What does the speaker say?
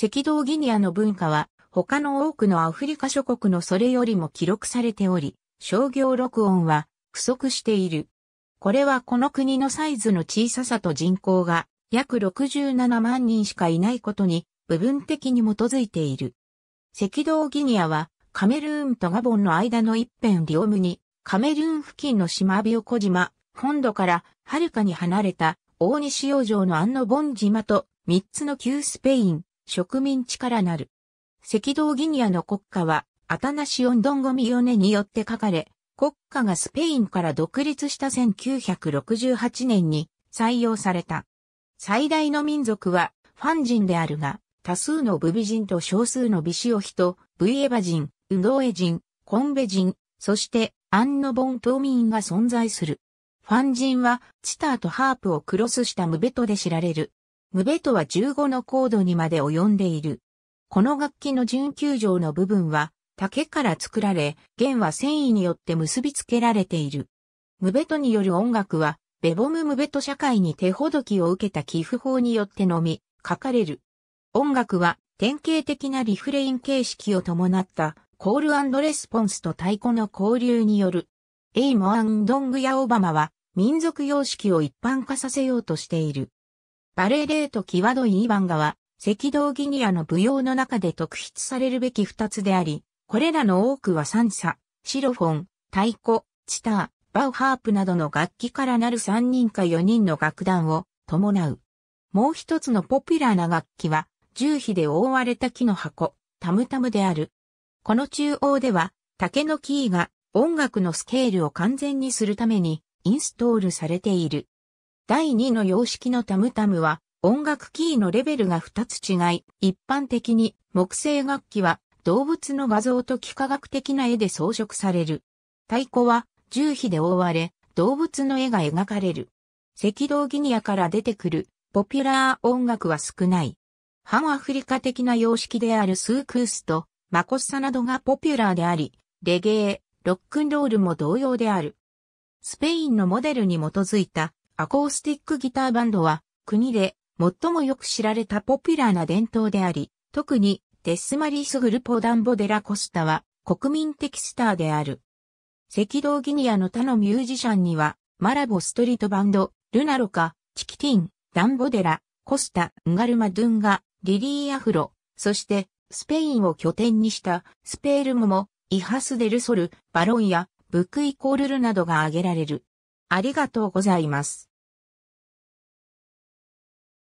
赤道ギニアの文化は他の多くのアフリカ諸国のそれよりも記録されており、商業録音は不足している。これはこの国のサイズの小ささと人口が約67万人しかいないことに部分的に基づいている。赤道ギニアはカメルーンとガボンの間の一辺リオムにカメルーン付近の島ビオコ島、本土からはるかに離れた大西洋上のアンノボン島と3つの旧スペイン、植民地からなる。赤道ギニアの国家は、アタナシオン・ドンゴミヨネによって書かれ、国家がスペインから独立した1968年に採用された。最大の民族はファン人であるが、多数のブビ人と少数のビシオヒと、ブイエバ人、ウドエ人、コンベ人、そしてアンノボン島民が存在する。ファン人は、チターとハープをクロスしたムベトで知られる。ムベトは15のコードにまで及んでいる。この楽器の準球状の部分は竹から作られ、弦は繊維によって結び付けられている。ムベトによる音楽は、ベボムムベト社会に手ほどきを受けた寄付法によってのみ、書かれる。音楽は典型的なリフレイン形式を伴ったコールレスポンスと太鼓の交流による。エイモ・アン・ドングやオバマは民族様式を一般化させようとしている。バレレートキワドイ・イバンガは、赤道ギニアの舞踊の中で特筆されるべき二つであり、これらの多くはサンサ、シロフォン、太鼓、チター、バウハープなどの楽器からなる三人か四人の楽団を伴う。もう一つのポピュラーな楽器は、重皮で覆われた木の箱、タムタムである。この中央では、竹のキーが音楽のスケールを完全にするためにインストールされている。第2の様式のタムタムは、音楽キーのレベルが2つ違い、一般的に木製楽器は動物の画像と幾何学的な絵で装飾される。太鼓は重皮で覆われ、動物の絵が描かれる。赤道ギニアから出てくるポピュラー音楽は少ない。反アフリカ的な様式であるスークースとマコッサなどがポピュラーであり、レゲエ、ロックンロールも同様である。スペインのモデルに基づいたアコースティックギターバンドは、国で最もよく知られたポピュラーな伝統であり、特にデスマリースグルポダンボデラコスタは国民的スターである。赤道ギニアの他のミュージシャンには、マラボストリートバンド、ルナロカ、チキティン、ダンボデラ、コスタ、ンガルマドゥンガ、リリーアフロ、そして、スペインを拠点にした、スペールモモ、イハスデルソル、バロンや、ブクイコールルなどが挙げられる。ありがとうございます。